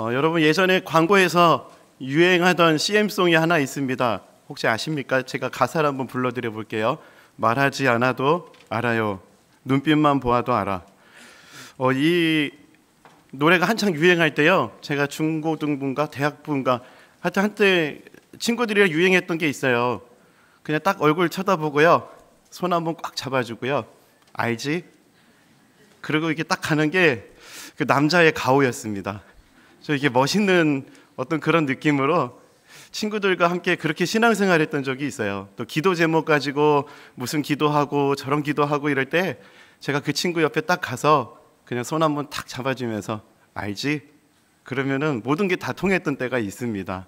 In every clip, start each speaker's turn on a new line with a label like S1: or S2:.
S1: 어, 여러분 예전에 광고에서 유행하던 CM송이 하나 있습니다. 혹시 아십니까? 제가 가사를 한번 불러드려 볼게요. 말하지 않아도 알아요. 눈빛만 보아도 알아. 어, 이 노래가 한창 유행할 때요. 제가 중고등부인대학부인 하여튼 한때 친구들이랑 유행했던 게 있어요. 그냥 딱 얼굴 쳐다보고요. 손 한번 꽉 잡아주고요. 알지? 그리고 이게딱 가는 게 그 남자의 가오였습니다. 저 이게 멋있는 어떤 그런 느낌으로 친구들과 함께 그렇게 신앙생활 했던 적이 있어요. 또 기도 제목 가지고 무슨 기도하고 저런 기도하고 이럴 때 제가 그 친구 옆에 딱 가서 그냥 손 한번 탁 잡아주면서 알지? 그러면은 모든 게 다 통했던 때가 있습니다.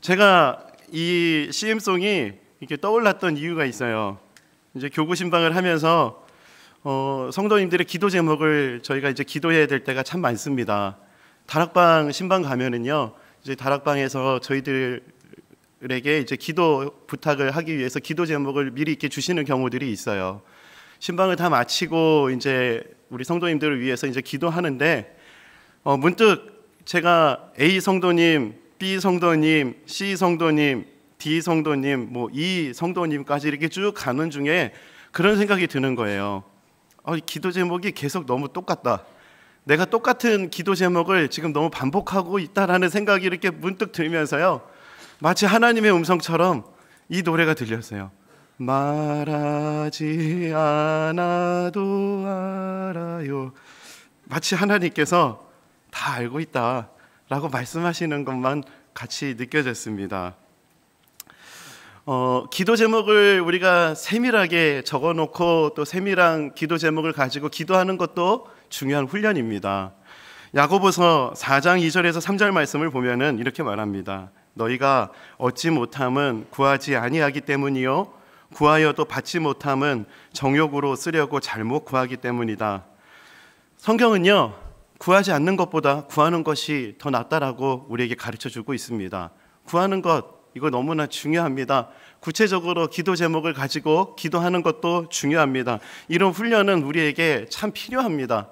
S1: 제가 이 CM송이 이렇게 떠올랐던 이유가 있어요. 이제 교구 신방을 하면서 어, 성도님들의 기도 제목을 저희가 이제 기도해야 될 때가 참 많습니다. 다락방 신방 가면은요 이제 다락방에서 저희들에게 이제 기도 부탁을 하기 위해서 기도 제목을 미리 이렇게 주시는 경우들이 있어요. 신방을 다 마치고 이제 우리 성도님들을 위해서 이제 기도하는데 어, 문득 제가 A 성도님, B 성도님, C 성도님, D 성도님, 뭐 E 성도님까지 이렇게 쭉 가는 중에 그런 생각이 드는 거예요. 어, 기도 제목이 계속 너무 똑같다. 내가 똑같은 기도 제목을 지금 너무 반복하고 있다라는 생각이 이렇게 문득 들면서요. 마치 하나님의 음성처럼 이 노래가 들렸어요. 말하지 않아도 알아요. 마치 하나님께서 다 알고 있다. 라고 말씀하시는 것만 같이 느껴졌습니다. 어, 기도 제목을 우리가 세밀하게 적어 놓고 또 세밀한 기도 제목을 가지고 기도하는 것도 중요한 훈련입니다. 야고보서 4장 2절에서 3절 말씀을 보면은 이렇게 말합니다. 너희가 얻지 못함은 구하지 아니하기 때문이요 구하여도 받지 못함은 정욕으로 쓰려고 잘못 구하기 때문이다. 성경은요. 구하지 않는 것보다 구하는 것이 더 낫다라고 우리에게 가르쳐 주고 있습니다. 구하는 것 이거 너무나 중요합니다. 구체적으로 기도 제목을 가지고 기도하는 것도 중요합니다. 이런 훈련은 우리에게 참 필요합니다.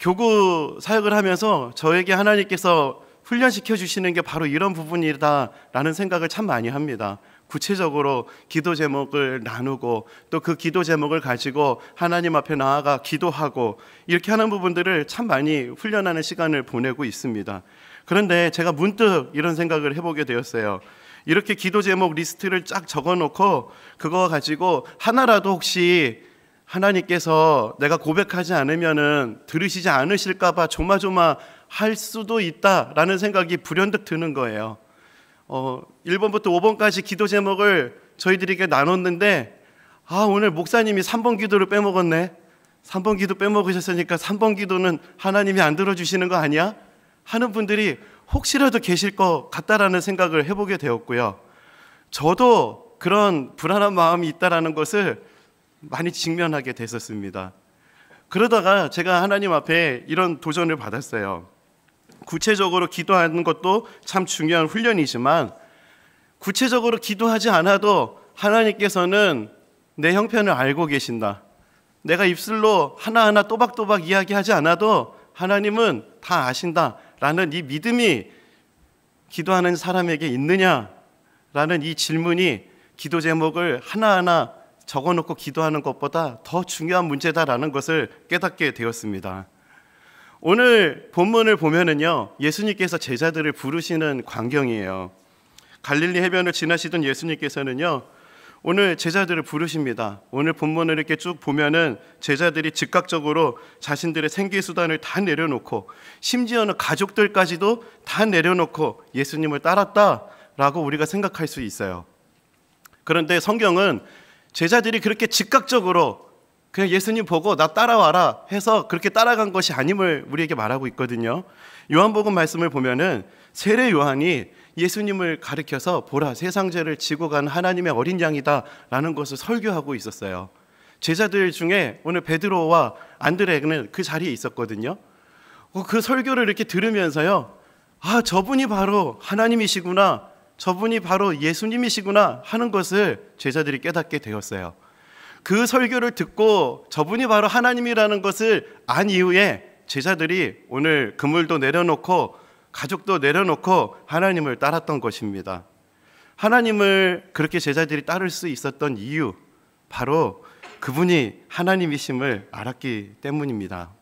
S1: 교구 사역을 하면서 저에게 하나님께서 훈련시켜 주시는 게 바로 이런 부분이다라는 생각을 참 많이 합니다. 구체적으로 기도 제목을 나누고 또 그 기도 제목을 가지고 하나님 앞에 나아가 기도하고 이렇게 하는 부분들을 참 많이 훈련하는 시간을 보내고 있습니다. 그런데 제가 문득 이런 생각을 해보게 되었어요. 이렇게 기도 제목 리스트를 쫙 적어 놓고 그거 가지고 하나라도 혹시 하나님께서 내가 고백하지 않으면은 들으시지 않으실까봐 조마조마 할 수도 있다라는 생각이 불현듯 드는 거예요. 어, 1번부터 5번까지 기도 제목을 저희들에게 나눴는데, 아, 오늘 목사님이 3번 기도를 빼먹었네. 3번 기도 빼먹으셨으니까 3번 기도는 하나님이 안 들어주시는 거 아니야? 하는 분들이 혹시라도 계실 것 같다라는 생각을 해보게 되었고요. 저도 그런 불안한 마음이 있다라는 것을 많이 직면하게 됐었습니다. 그러다가 제가 하나님 앞에 이런 도전을 받았어요. 구체적으로 기도하는 것도 참 중요한 훈련이지만 구체적으로 기도하지 않아도 하나님께서는 내 형편을 알고 계신다. 내가 입술로 하나하나 또박또박 이야기하지 않아도 하나님은 다 아신다. 라는 이 믿음이 기도하는 사람에게 있느냐? 라는 이 질문이 기도 제목을 하나하나 적어놓고 기도하는 것보다 더 중요한 문제다라는 것을 깨닫게 되었습니다. 오늘 본문을 보면은요, 예수님께서 제자들을 부르시는 광경이에요. 갈릴리 해변을 지나시던 예수님께서는요, 오늘 제자들을 부르십니다. 오늘 본문을 이렇게 쭉 보면은 제자들이 즉각적으로 자신들의 생계 수단을 다 내려놓고 심지어는 가족들까지도 다 내려놓고 예수님을 따랐다라고 우리가 생각할 수 있어요. 그런데 성경은 제자들이 그렇게 즉각적으로 그냥 예수님 보고 나 따라와라 해서 그렇게 따라간 것이 아님을 우리에게 말하고 있거든요. 요한복음 말씀을 보면은 세례 요한이 예수님을 가리켜서 보라 세상 죄를 지고 간 하나님의 어린 양이다라는 것을 설교하고 있었어요. 제자들 중에 오늘 베드로와 안드레는 그 자리에 있었거든요. 어, 그 설교를 이렇게 들으면서요. 아, 저분이 바로 하나님이시구나. 저분이 바로 예수님이시구나 하는 것을 제자들이 깨닫게 되었어요. 그 설교를 듣고 저분이 바로 하나님이라는 것을 안 이후에 제자들이 오늘 그물도 내려놓고 가족도 내려놓고 하나님을 따랐던 것입니다. 하나님을 그렇게 제자들이 따를 수 있었던 이유, 바로 그분이 하나님이심을 알았기 때문입니다.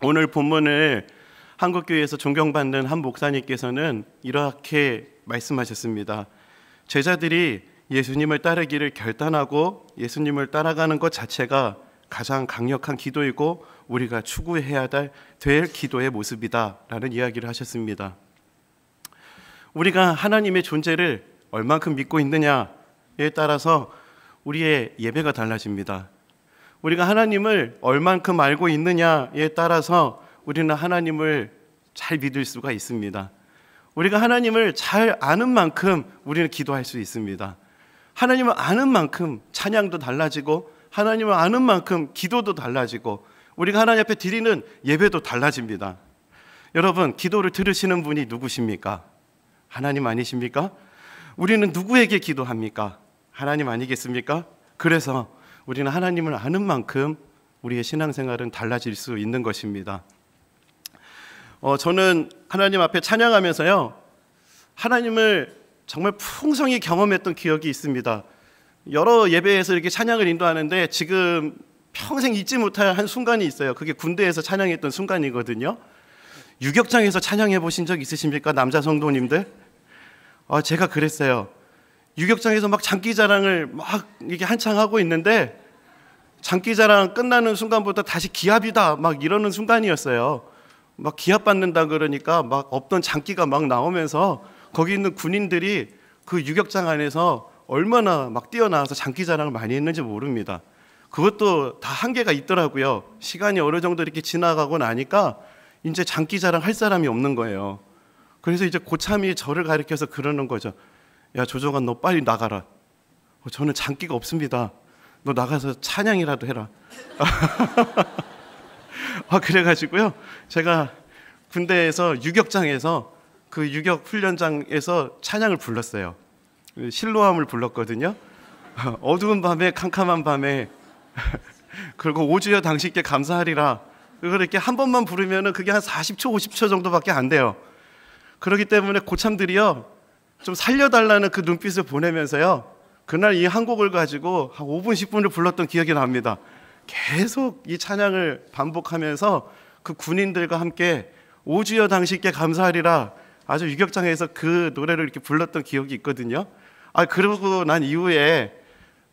S1: 오늘 본문을 한국교회에서 존경받는 한 목사님께서는 이렇게 말씀하셨습니다. 제자들이 예수님을 따르기를 결단하고 예수님을 따라가는 것 자체가 가장 강력한 기도이고 우리가 추구해야 될 기도의 모습이다라는 이야기를 하셨습니다. 우리가 하나님의 존재를 얼만큼 믿고 있느냐에 따라서 우리의 예배가 달라집니다. 우리가 하나님을 얼만큼 알고 있느냐에 따라서 우리는 하나님을 잘 믿을 수가 있습니다. 우리가 하나님을 잘 아는 만큼 우리는 기도할 수 있습니다. 하나님을 아는 만큼 찬양도 달라지고 하나님을 아는 만큼 기도도 달라지고 우리가 하나님 앞에 드리는 예배도 달라집니다. 여러분, 기도를 들으시는 분이 누구십니까? 하나님 아니십니까? 우리는 누구에게 기도합니까? 하나님 아니겠습니까? 그래서 우리는 하나님을 아는 만큼 우리의 신앙생활은 달라질 수 있는 것입니다. 어, 저는 하나님 앞에 찬양하면서요, 하나님을 정말 풍성히 경험했던 기억이 있습니다. 여러 예배에서 이렇게 찬양을 인도하는데 지금 평생 잊지 못할 한 순간이 있어요. 그게 군대에서 찬양했던 순간이거든요. 유격장에서 찬양해 보신 적 있으십니까? 남자 성도님들? 아, 제가 그랬어요. 유격장에서 막 장기자랑을 막 이게 한창 하고 있는데 장기자랑 끝나는 순간부터 다시 기합이다 막 이러는 순간이었어요. 막 기합 받는다 그러니까 막 없던 장기가 막 나오면서 거기 있는 군인들이 그 유격장 안에서 얼마나 막 뛰어나와서 장기 자랑을 많이 했는지 모릅니다. 그것도 다 한계가 있더라고요. 시간이 어느 정도 이렇게 지나가고 나니까 이제 장기 자랑 할 사람이 없는 거예요. 그래서 이제 고참이 저를 가리켜서 그러는 거죠. 야 조정관 너 빨리 나가라. 어, 저는 장기가 없습니다. 너 나가서 찬양이라도 해라. 아, 그래가지고요. 제가 군대에서 유격장에서 그 유격 훈련장에서 찬양을 불렀어요. 실로함을 불렀거든요. 어두운 밤에 캄캄한 밤에 그리고 오주여 당신께 감사하리라. 그렇게한 번만 부르면은 그게 한 40초, 50초 정도밖에 안 돼요. 그렇기 때문에 고참들이요. 좀 살려달라는 그 눈빛을 보내면서요. 그날 이한 곡을 가지고 한 5분, 10분을 불렀던 기억이 납니다. 계속 이 찬양을 반복하면서 그 군인들과 함께 오주여 당신께 감사하리라 아주 유격장에서 그 노래를 이렇게 불렀던 기억이 있거든요. 아 그러고 난 이후에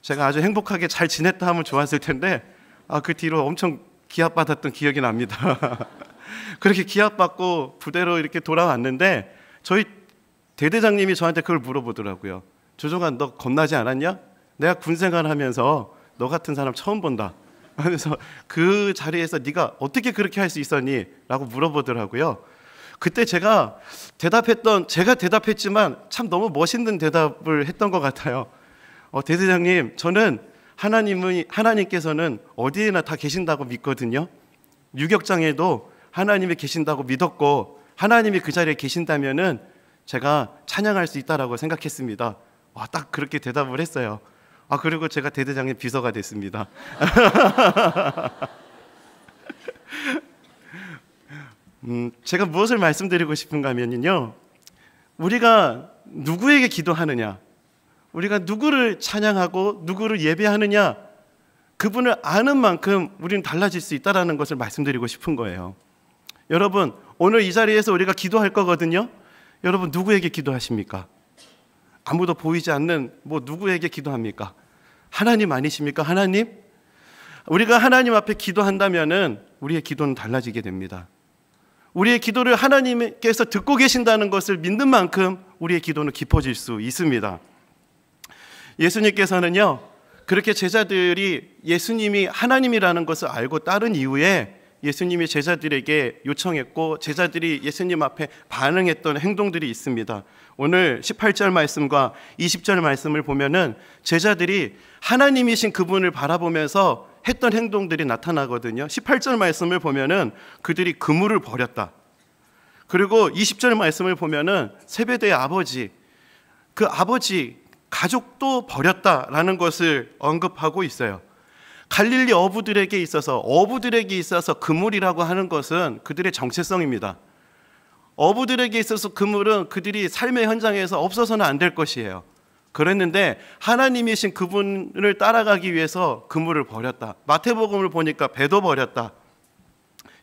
S1: 제가 아주 행복하게 잘 지냈다 하면 좋았을 텐데 아 그 뒤로 엄청 기합 받았던 기억이 납니다. 그렇게 기합 받고 부대로 이렇게 돌아왔는데 저희 대대장님이 저한테 그걸 물어보더라고요. 조종환 너 겁나지 않았냐? 내가 군 생활하면서 너 같은 사람 처음 본다. 그래서 그 자리에서 네가 어떻게 그렇게 할 수 있었니? 라고 물어보더라고요. 그때 제가 대답했던 제가 대답했지만 참 너무 멋있는 대답을 했던 것 같아요. 어, 대대장님, 저는 하나님은 하나님께서는 어디에나 다 계신다고 믿거든요. 유격장에도 하나님이 계신다고 믿었고 하나님이 그 자리에 계신다면은 제가 찬양할 수 있다라고 생각했습니다. 와, 딱 그렇게 대답을 했어요. 아 그리고 제가 대대장님 비서가 됐습니다. 음, 제가 무엇을 말씀드리고 싶은가 하면요. 우리가 누구에게 기도하느냐, 우리가 누구를 찬양하고 누구를 예배하느냐, 그분을 아는 만큼 우리는 달라질 수 있다라는 것을 말씀드리고 싶은 거예요. 여러분, 오늘 이 자리에서 우리가 기도할 거거든요. 여러분 누구에게 기도하십니까? 아무도 보이지 않는 뭐 누구에게 기도합니까? 하나님 아니십니까? 하나님? 우리가 하나님 앞에 기도한다면은 우리의 기도는 달라지게 됩니다. 우리의 기도를 하나님께서 듣고 계신다는 것을 믿는 만큼 우리의 기도는 깊어질 수 있습니다. 예수님께서는요, 그렇게 제자들이 예수님이 하나님이라는 것을 알고 따른 이후에 예수님이 제자들에게 요청했고 제자들이 예수님 앞에 반응했던 행동들이 있습니다. 오늘 18절 말씀과 20절 말씀을 보면은 제자들이 하나님이신 그분을 바라보면서 했던 행동들이 나타나거든요. 18절 말씀을 보면은 그들이 그물을 버렸다. 그리고 20절 말씀을 보면은 세베대의 아버지 그 아버지 가족도 버렸다라는 것을 언급하고 있어요. 갈릴리 어부들에게 있어서 어부들에게 있어서 그물이라고 하는 것은 그들의 정체성입니다. 어부들에게 있어서 그물은 그들이 삶의 현장에서 없어서는 안 될 것이에요. 그랬는데 하나님이신 그분을 따라가기 위해서 그물을 버렸다. 마태복음을 보니까 배도 버렸다.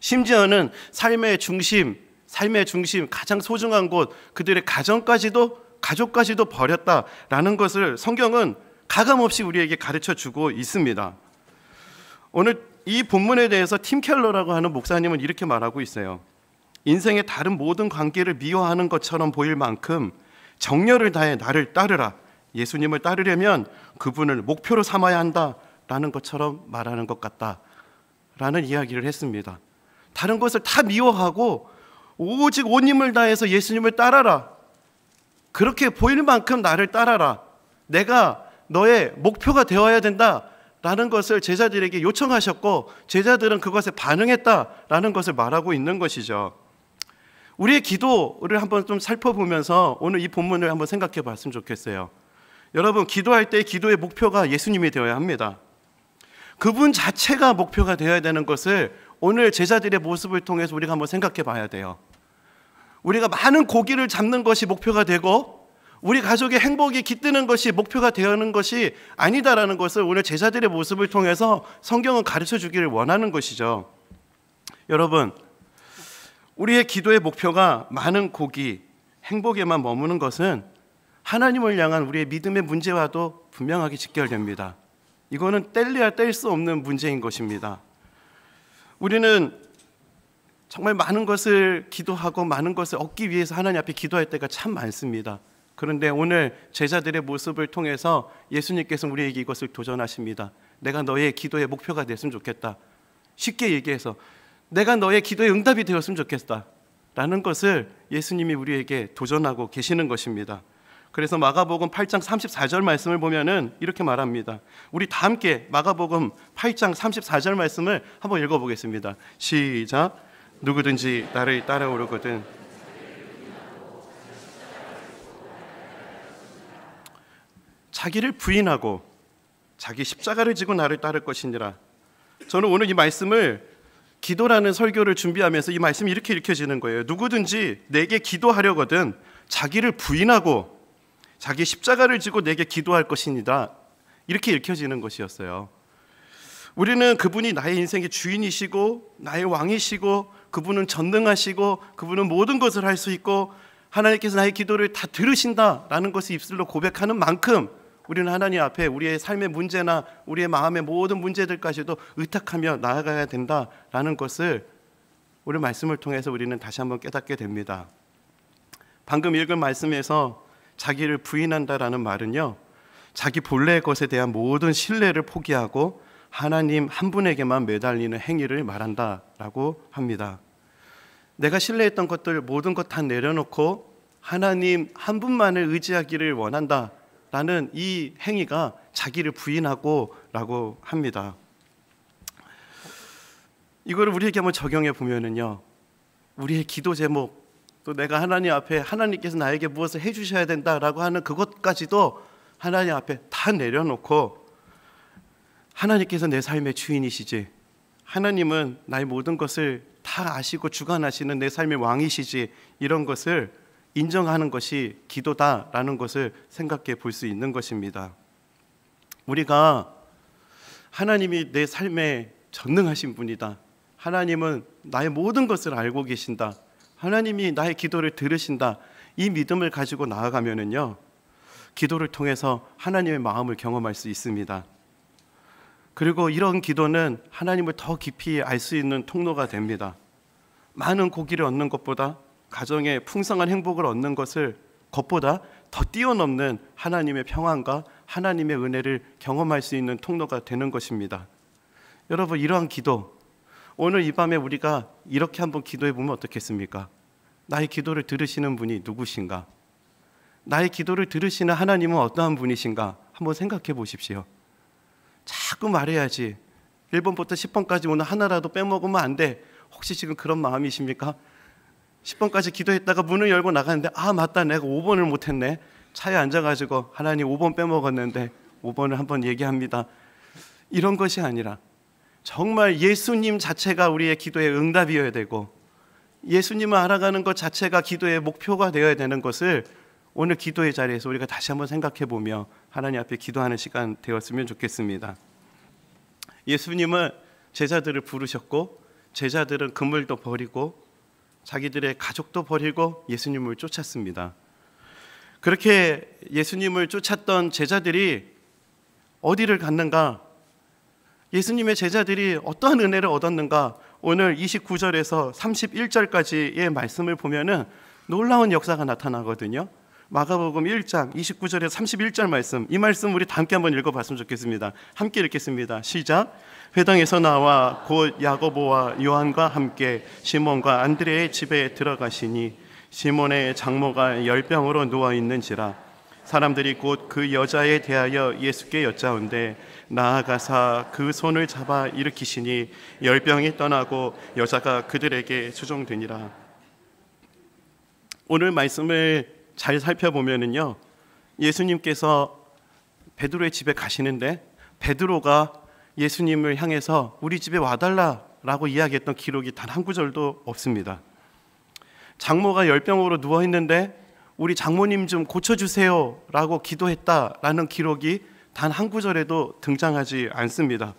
S1: 심지어는 삶의 중심, 삶의 중심 가장 소중한 곳 그들의 가정까지도 가족까지도 버렸다라는 것을 성경은 가감없이 우리에게 가르쳐 주고 있습니다. 오늘 이 본문에 대해서 팀 켈러라고 하는 목사님은 이렇게 말하고 있어요. 인생의 다른 모든 관계를 미워하는 것처럼 보일 만큼 정열을 다해 나를 따르라. 예수님을 따르려면 그분을 목표로 삼아야 한다라는 것처럼 말하는 것 같다. 라는 이야기를 했습니다. 다른 것을 다 미워하고 오직 온 힘을 다해서 예수님을 따라라. 그렇게 보일 만큼 나를 따라라. 내가 너의 목표가 되어야 된다. 라는 것을 제자들에게 요청하셨고 제자들은 그것에 반응했다라는 것을 말하고 있는 것이죠. 우리의 기도를 한번 좀 살펴보면서 오늘 이 본문을 한번 생각해 봤으면 좋겠어요. 여러분, 기도할 때 기도의 목표가 예수님이 되어야 합니다. 그분 자체가 목표가 되어야 되는 것을 오늘 제자들의 모습을 통해서 우리가 한번 생각해 봐야 돼요. 우리가 많은 고기를 잡는 것이 목표가 되고 우리 가족의 행복이 깃드는 것이 목표가 되는 것이 아니다라는 것을 오늘 제자들의 모습을 통해서 성경은 가르쳐 주기를 원하는 것이죠. 여러분, 우리의 기도의 목표가 많은 고기, 행복에만 머무는 것은 하나님을 향한 우리의 믿음의 문제와도 분명하게 직결됩니다. 이거는 뗄래야 뗄 수 없는 문제인 것입니다. 우리는 정말 많은 것을 기도하고 많은 것을 얻기 위해서 하나님 앞에 기도할 때가 참 많습니다. 그런데 오늘 제자들의 모습을 통해서 예수님께서 우리에게 이것을 도전하십니다. 내가 너의 기도의 목표가 됐으면 좋겠다. 쉽게 얘기해서 내가 너의 기도의 응답이 되었으면 좋겠다. 라는 것을 예수님이 우리에게 도전하고 계시는 것입니다. 그래서 마가복음 8장 34절 말씀을 보면은 이렇게 말합니다. 우리 다 함께 마가복음 8장 34절 말씀을 한번 읽어 보겠습니다. 시작. 누구든지 나를 따라오르거든 자기를 부인하고 자기 십자가를 지고 나를 따를 것이니라. 저는 오늘 이 말씀을 기도라는 설교를 준비하면서 이 말씀이 이렇게 읽혀지는 거예요. 누구든지 내게 기도하려거든 자기를 부인하고 자기 십자가를 지고 내게 기도할 것이니다. 이렇게 읽혀지는 것이었어요. 우리는 그분이 나의 인생의 주인이시고 나의 왕이시고 그분은 전능하시고 그분은 모든 것을 할 수 있고 하나님께서 나의 기도를 다 들으신다라는 것을 입술로 고백하는 만큼 우리는 하나님 앞에 우리의 삶의 문제나 우리의 마음의 모든 문제들까지도 의탁하며 나아가야 된다라는 것을 우리 말씀을 통해서 우리는 다시 한번 깨닫게 됩니다. 방금 읽은 말씀에서 자기를 부인한다라는 말은요. 자기 본래의 것에 대한 모든 신뢰를 포기하고 하나님 한 분에게만 매달리는 행위를 말한다라고 합니다. 내가 신뢰했던 것들 모든 것 다 내려놓고 하나님 한 분만을 의지하기를 원한다. 라는 이 행위가 자기를 부인하고 라고 합니다. 이거를 우리에게 한번 적용해 보면은요. 우리의 기도 제목 또 내가 하나님 앞에 하나님께서 나에게 무엇을 해 주셔야 된다라고 하는 그것까지도 하나님 앞에 다 내려놓고 하나님께서 내 삶의 주인이시지. 하나님은 나의 모든 것을 다 아시고 주관하시는 내 삶의 왕이시지. 이런 것을 인정하는 것이 기도다라는 것을 생각해 볼 수 있는 것입니다. 우리가 하나님이 내 삶에 전능하신 분이다. 하나님은 나의 모든 것을 알고 계신다. 하나님이 나의 기도를 들으신다. 이 믿음을 가지고 나아가면은요. 기도를 통해서 하나님의 마음을 경험할 수 있습니다. 그리고 이런 기도는 하나님을 더 깊이 알 수 있는 통로가 됩니다. 많은 고기를 얻는 것보다 가정의 풍성한 행복을 얻는 것을 것보다 더 뛰어넘는 하나님의 평안과 하나님의 은혜를 경험할 수 있는 통로가 되는 것입니다. 여러분 이러한 기도 오늘 이 밤에 우리가 이렇게 한번 기도해 보면 어떻겠습니까? 나의 기도를 들으시는 분이 누구신가? 나의 기도를 들으시는 하나님은 어떠한 분이신가? 한번 생각해 보십시오. 자꾸 말해야지. 1번부터 10번까지 오늘 하나라도 빼먹으면 안 돼. 혹시 지금 그런 마음이십니까? 10번까지 기도했다가 문을 열고 나갔는데 아 맞다 내가 5번을 못했네 차에 앉아가지고 하나님 5번 빼먹었는데 5번을 한번 얘기합니다 이런 것이 아니라 정말 예수님 자체가 우리의 기도의 응답이어야 되고 예수님을 알아가는 것 자체가 기도의 목표가 되어야 되는 것을 오늘 기도의 자리에서 우리가 다시 한번 생각해 보며 하나님 앞에 기도하는 시간 되었으면 좋겠습니다. 예수님은 제자들을 부르셨고 제자들은 그물도 버리고 자기들의 가족도 버리고 예수님을 쫓았습니다. 그렇게 예수님을 쫓았던 제자들이 어디를 갔는가? 예수님의 제자들이 어떠한 은혜를 얻었는가? 오늘 29절에서 31절까지의 말씀을 보면은 놀라운 역사가 나타나거든요. 마가복음 1장 29절에서 31절 말씀 이 말씀 우리 다 함께 한번 읽어봤으면 좋겠습니다. 함께 읽겠습니다. 시작. 회당에서 나와 곧 야고보와 요한과 함께 시몬과 안드레의 집에 들어가시니 시몬의 장모가 열병으로 누워 있는지라 사람들이 곧 그 여자에 대하여 예수께 여짜온데 나아가사 그 손을 잡아 일으키시니 열병이 떠나고 여자가 그들에게 수종되니라. 오늘 말씀을 잘 살펴보면은요. 예수님께서 베드로의 집에 가시는데 베드로가 예수님을 향해서 우리 집에 와달라라고 이야기했던 기록이 단 한 구절도 없습니다. 장모가 열병으로 누워 있는데 우리 장모님 좀 고쳐주세요라고 기도했다라는 기록이 단 한 구절에도 등장하지 않습니다.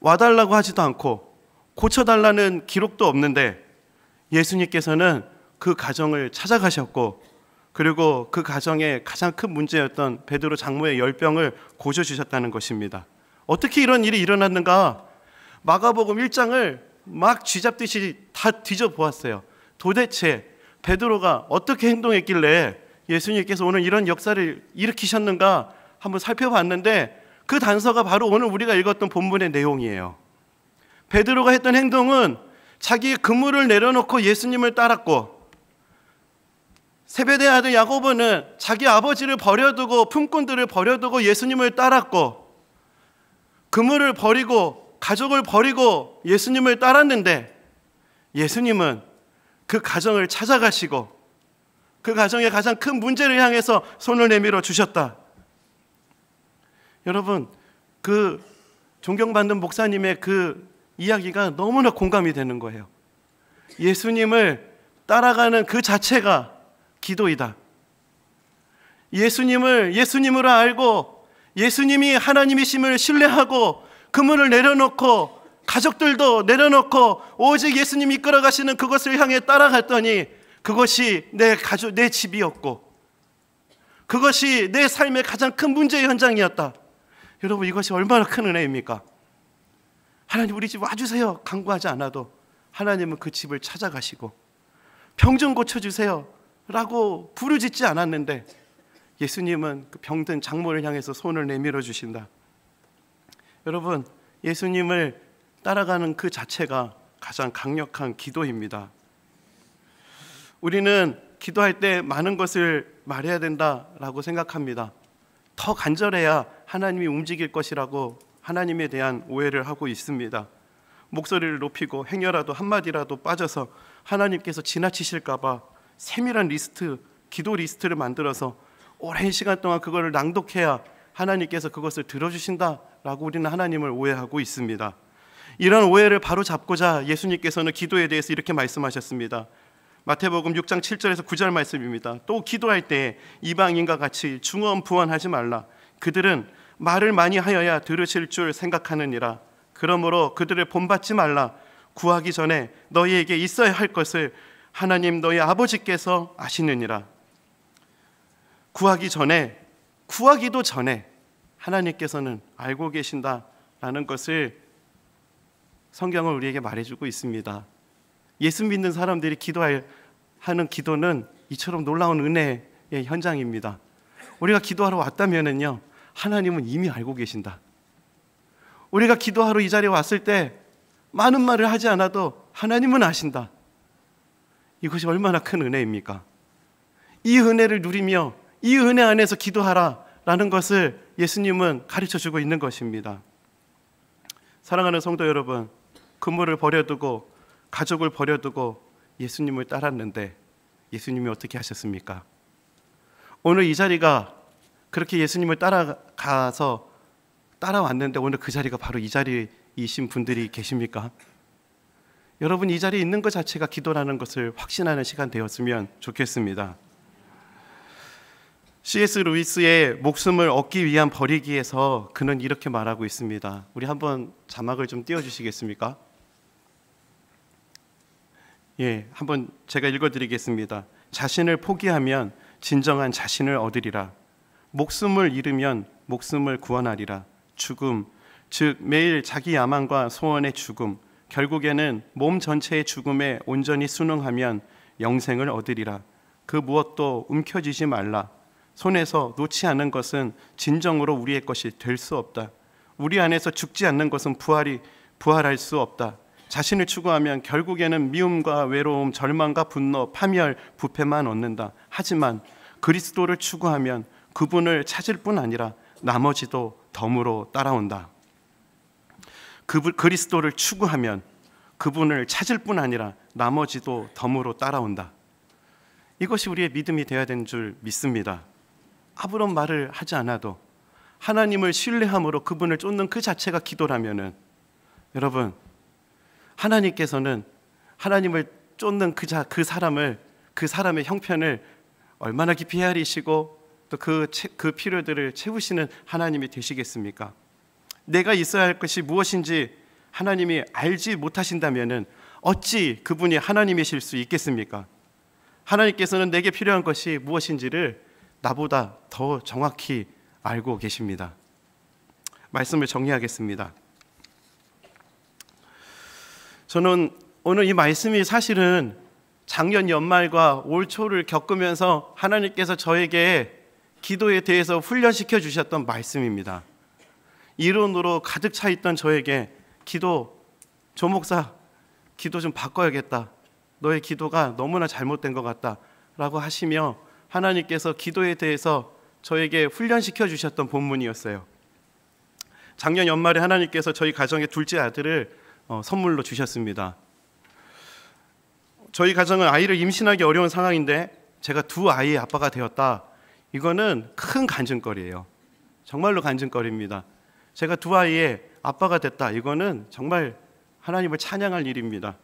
S1: 와달라고 하지도 않고 고쳐달라는 기록도 없는데 예수님께서는 그 가정을 찾아가셨고 그리고 그 가정의 가장 큰 문제였던 베드로 장모의 열병을 고쳐 주셨다는 것입니다. 어떻게 이런 일이 일어났는가? 마가복음 1장을 막 쥐잡듯이 다 뒤져 보았어요. 도대체 베드로가 어떻게 행동했길래 예수님께서 오늘 이런 역사를 일으키셨는가 한번 살펴봤는데 그 단서가 바로 오늘 우리가 읽었던 본문의 내용이에요. 베드로가 했던 행동은 자기의 그물을 내려놓고 예수님을 따랐고 세배대 아들 야고보는 자기 아버지를 버려두고 품꾼들을 버려두고 예수님을 따랐고 그물을 버리고 가족을 버리고 예수님을 따랐는데 예수님은 그 가정을 찾아가시고 그 가정의 가장 큰 문제를 향해서 손을 내밀어 주셨다. 여러분, 그 존경받는 목사님의 그 이야기가 너무나 공감이 되는 거예요. 예수님을 따라가는 그 자체가 기도이다. 예수님을 예수님으로 알고 예수님이 하나님이심을 신뢰하고 그물을 내려놓고 가족들도 내려놓고 오직 예수님 이끌어 가시는 그것을 향해 따라갔더니 그것이 내 가족 내 집이었고 그것이 내 삶의 가장 큰 문제의 현장이었다. 여러분 이것이 얼마나 큰 은혜입니까? 하나님 우리 집 와주세요. 강구하지 않아도 하나님은 그 집을 찾아가시고 병좀 고쳐주세요. 라고 부르짖지 않았는데 예수님은 그 병든 장모를 향해서 손을 내밀어 주신다. 여러분, 예수님을 따라가는 그 자체가 가장 강력한 기도입니다. 우리는 기도할 때 많은 것을 말해야 된다라고 생각합니다. 더 간절해야 하나님이 움직일 것이라고 하나님에 대한 오해를 하고 있습니다. 목소리를 높이고 행여라도 한마디라도 빠져서 하나님께서 지나치실까봐 세밀한 리스트, 기도 리스트를 만들어서 오랜 시간 동안 그거를 낭독해야 하나님께서 그것을 들어주신다라고 우리는 하나님을 오해하고 있습니다. 이런 오해를 바로 잡고자 예수님께서는 기도에 대해서 이렇게 말씀하셨습니다. 마태복음 6장 7절에서 9절 말씀입니다. 또 기도할 때 이방인과 같이 중언 부언하지 말라. 그들은 말을 많이 하여야 들으실 줄 생각하느니라. 그러므로 그들을 본받지 말라. 구하기 전에 너희에게 있어야 할 것을 하나님 너희 아버지께서 아시느니라. 구하기 전에 구하기도 전에 하나님께서는 알고 계신다라는 것을 성경은 우리에게 말해주고 있습니다. 예수 믿는 사람들이 기도 하는 기도는 이처럼 놀라운 은혜의 현장입니다. 우리가 기도하러 왔다면은요, 하나님은 이미 알고 계신다. 우리가 기도하러 이 자리에 왔을 때 많은 말을 하지 않아도 하나님은 아신다. 이것이 얼마나 큰 은혜입니까? 이 은혜를 누리며 이 은혜 안에서 기도하라 라는 것을 예수님은 가르쳐 주고 있는 것입니다. 사랑하는 성도 여러분, 근무를 버려두고 가족을 버려두고 예수님을 따랐는데 예수님이 어떻게 하셨습니까? 오늘 이 자리가 그렇게 예수님을 따라가서 따라왔는데 오늘 그 자리가 바로 이 자리이신 분들이 계십니까? 여러분 이 자리에 있는 것 자체가 기도라는 것을 확신하는 시간 되었으면 좋겠습니다. C.S. 루이스의 목숨을 얻기 위한 버리기에서 그는 이렇게 말하고 있습니다. 우리 한번 자막을 좀 띄워 주시겠습니까? 예, 한번 제가 읽어 드리겠습니다. 자신을 포기하면 진정한 자신을 얻으리라. 목숨을 잃으면 목숨을 구원하리라. 죽음, 즉 매일 자기 야망과 소원의 죽음, 결국에는 몸 전체의 죽음에 온전히 순응하면 영생을 얻으리라. 그 무엇도 움켜쥐지 말라. 손에서 놓지 않는 것은 진정으로 우리의 것이 될 수 없다. 우리 안에서 죽지 않는 것은 부활이 부활할 수 없다. 자신을 추구하면 결국에는 미움과 외로움, 절망과 분노, 파멸, 부패만 얻는다. 하지만 그리스도를 추구하면 그분을 찾을 뿐 아니라 나머지도 덤으로 따라온다. 그리스도를 추구하면 그분을 찾을 뿐 아니라 나머지도 덤으로 따라온다. 이것이 우리의 믿음이 되어야 되는 줄 믿습니다. 아무런 말을 하지 않아도 하나님을 신뢰함으로 그분을 쫓는 그 자체가 기도라면은 여러분 하나님께서는 하나님을 쫓는 그, 자, 그 사람을 그 사람의 형편을 얼마나 깊이 헤아리시고 또 그 그 필요들을 채우시는 하나님이 되시겠습니까? 내가 있어야 할 것이 무엇인지 하나님이 알지 못하신다면은 어찌 그분이 하나님이실 수 있겠습니까? 하나님께서는 내게 필요한 것이 무엇인지를 나보다 더 정확히 알고 계십니다. 말씀을 정리하겠습니다. 저는 오늘 이 말씀이 사실은 작년 연말과 올 초를 겪으면서 하나님께서 저에게 기도에 대해서 훈련시켜 주셨던 말씀입니다. 이론으로 가득 차 있던 저에게 기도 조 목사 기도 좀 바꿔야겠다. 너의 기도가 너무나 잘못된 것 같다라고 하시며 하나님께서 기도에 대해서 저에게 훈련시켜 주셨던 본문이었어요. 작년 연말에 하나님께서 저희 가정의 둘째 아들을 어, 선물로 주셨습니다. 저희 가정은 아이를 임신하기 어려운 상황인데 제가 두 아이의 아빠가 되었다. 이거는 큰 간증거리예요. 정말로 간증거리입니다. 제가 두 아이의 아빠가 됐다. 이거는 정말 하나님을 찬양할 일입니다.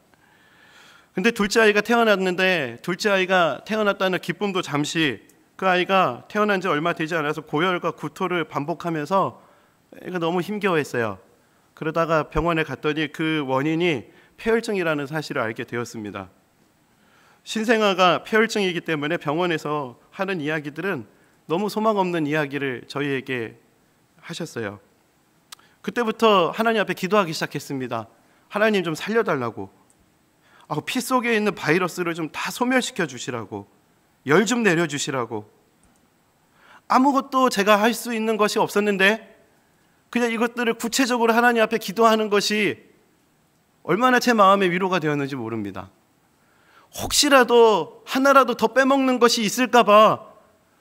S1: 근데 둘째 아이가 태어났는데 둘째 아이가 태어났다는 기쁨도 잠시 그 아이가 태어난 지 얼마 되지 않아서 고열과 구토를 반복하면서 애가 너무 힘겨워했어요. 그러다가 병원에 갔더니 그 원인이 폐혈증이라는 사실을 알게 되었습니다. 신생아가 폐혈증이기 때문에 병원에서 하는 이야기들은 너무 소망 없는 이야기를 저희에게 하셨어요. 그때부터 하나님 앞에 기도하기 시작했습니다. 하나님 좀 살려달라고. 아, 그 피 속에 있는 바이러스를 좀 다 소멸시켜 주시라고. 열 좀 내려 주시라고. 아무것도 제가 할 수 있는 것이 없었는데 그냥 이것들을 구체적으로 하나님 앞에 기도하는 것이 얼마나 제 마음의 위로가 되었는지 모릅니다. 혹시라도 하나라도 더 빼먹는 것이 있을까봐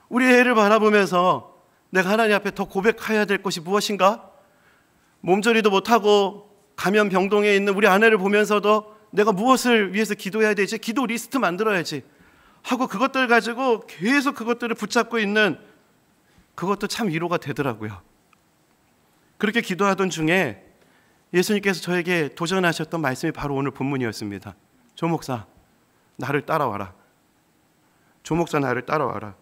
S1: 우리 애를 바라보면서 내가 하나님 앞에 더 고백해야 될 것이 무엇인가? 몸조리도 못하고 감염 병동에 있는 우리 아내를 보면서도 내가 무엇을 위해서 기도해야 되지? 기도 리스트 만들어야지. 하고 그것들 가지고 계속 그것들을 붙잡고 있는 그것도 참 위로가 되더라고요. 그렇게 기도하던 중에 예수님께서 저에게 도전하셨던 말씀이 바로 오늘 본문이었습니다. 조 목사, 나를 따라와라. 조 목사 나를 따라와라.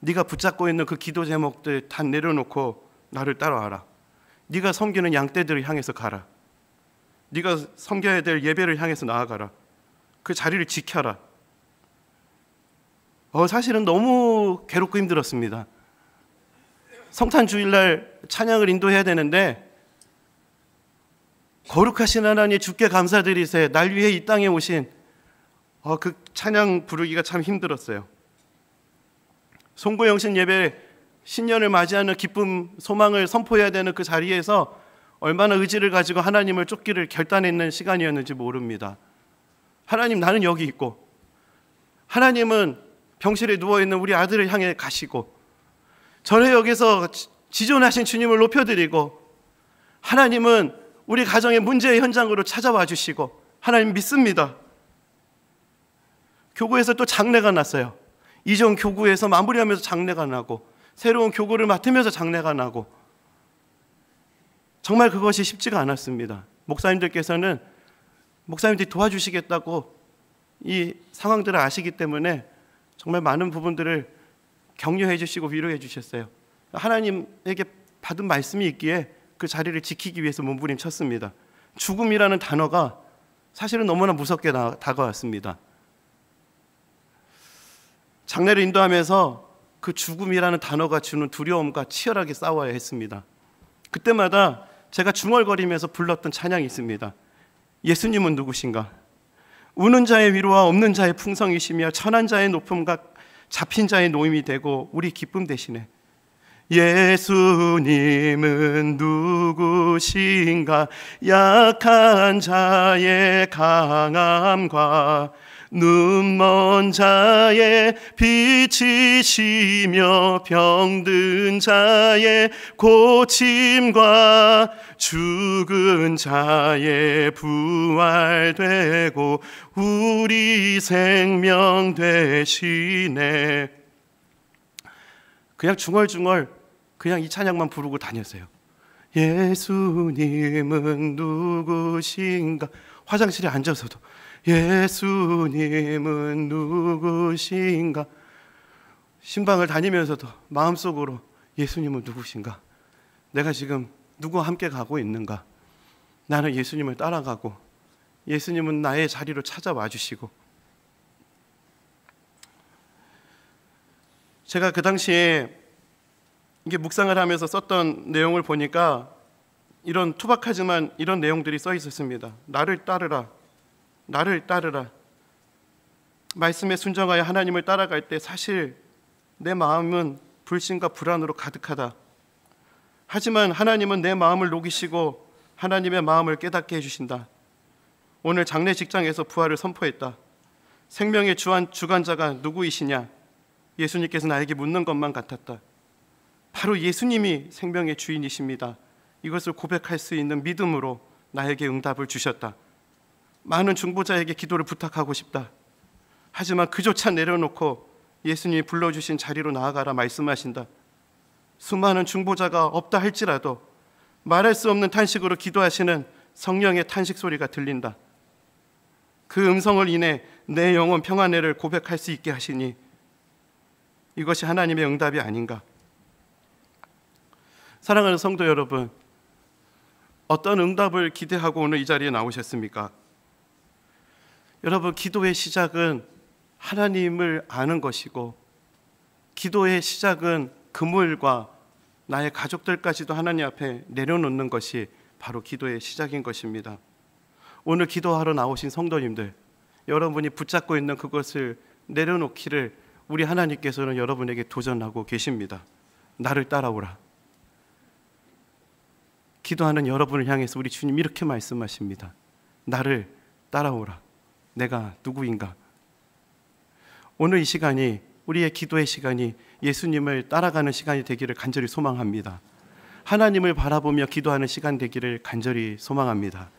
S1: 네가 붙잡고 있는 그 기도 제목들 다 내려놓고 나를 따라와라. 네가 섬기는 양떼들을 향해서 가라. 네가 섬겨야 될 예배를 향해서 나아가라. 그 자리를 지켜라. 어, 사실은 너무 괴롭고 힘들었습니다. 성탄 주일날 찬양을 인도해야 되는데 거룩하신 하나님 주께 감사드리세 날 위해 이 땅에 오신 어, 그 찬양 부르기가 참 힘들었어요. 송구영신 예배 신년을 맞이하는 기쁨, 소망을 선포해야 되는 그 자리에서 얼마나 의지를 가지고 하나님을 쫓기를 결단했는 시간이었는지 모릅니다. 하나님 나는 여기 있고 하나님은 병실에 누워 있는 우리 아들을 향해 가시고 저를 여기서 지존하신 주님을 높여드리고 하나님은 우리 가정의 문제의 현장으로 찾아와 주시고 하나님 믿습니다. 교구에서 또 장례가 났어요. 이전 교구에서 마무리하면서 장례가 나고 새로운 교구를 맡으면서 장례가 나고 정말 그것이 쉽지가 않았습니다. 목사님들께서는 목사님들이 도와주시겠다고 이 상황들을 아시기 때문에 정말 많은 부분들을 격려해 주시고 위로해 주셨어요. 하나님에게 받은 말씀이 있기에 그 자리를 지키기 위해서 몸부림쳤습니다. 죽음이라는 단어가 사실은 너무나 무섭게 다가왔습니다. 장례를 인도하면서 그 죽음이라는 단어가 주는 두려움과 치열하게 싸워야 했습니다. 그때마다 제가 중얼거리면서 불렀던 찬양이 있습니다. 예수님은 누구신가? 우는 자의 위로와 없는 자의 풍성이시며 천한 자의 높음과 잡힌 자의 노임이 되고 우리 기쁨 대신에 예수님은 누구신가 약한 자의 강함과 눈먼 자의 빛이시며 병든 자의 고침과 죽은 자의 부활되고 우리 생명 되시네 그냥 중얼중얼 그냥 이 찬양만 부르고 다녔어요 예수님은 누구신가 화장실에 앉아서도 예수님은 누구신가? 신방을 다니면서도 마음속으로 예수님은 누구신가? 내가 지금 누구와 함께 가고 있는가? 나는 예수님을 따라가고 예수님은 나의 자리로 찾아와 주시고 제가 그 당시에 이게 묵상을 하면서 썼던 내용을 보니까 이런 투박하지만 이런 내용들이 써 있었습니다. 나를 따르라. 나를 따르라. 말씀에 순정하여 하나님을 따라갈 때 사실 내 마음은 불신과 불안으로 가득하다. 하지만 하나님은 내 마음을 녹이시고 하나님의 마음을 깨닫게 해주신다. 오늘 장례식장에서 부활을 선포했다. 생명의 주한 주관자가 누구이시냐? 예수님께서 나에게 묻는 것만 같았다. 바로 예수님이 생명의 주인이십니다. 이것을 고백할 수 있는 믿음으로 나에게 응답을 주셨다. 많은 중보자에게 기도를 부탁하고 싶다. 하지만 그조차 내려놓고 예수님이 불러주신 자리로 나아가라 말씀하신다. 수많은 중보자가 없다 할지라도 말할 수 없는 탄식으로 기도하시는 성령의 탄식 소리가 들린다. 그 음성을 인해 내 영혼 평안해를 고백할 수 있게 하시니 이것이 하나님의 응답이 아닌가. 사랑하는 성도 여러분, 어떤 응답을 기대하고 오늘 이 자리에 나오셨습니까? 여러분, 기도의 시작은 하나님을 아는 것이고, 기도의 시작은 그물과 나의 가족들까지도 하나님 앞에 내려놓는 것이 바로 기도의 시작인 것입니다. 오늘 기도하러 나오신 성도님들, 여러분이 붙잡고 있는 그것을 내려놓기를 우리 하나님께서는 여러분에게 도전하고 계십니다. 나를 따라오라. 기도하는 여러분을 향해서 우리 주님 이렇게 말씀하십니다. 나를 따라오라. 내가 누구인가? 오늘 이 시간이 우리의 기도의 시간이 예수님을 따라가는 시간이 되기를 간절히 소망합니다. 하나님을 바라보며 기도하는 시간 되기를 간절히 소망합니다.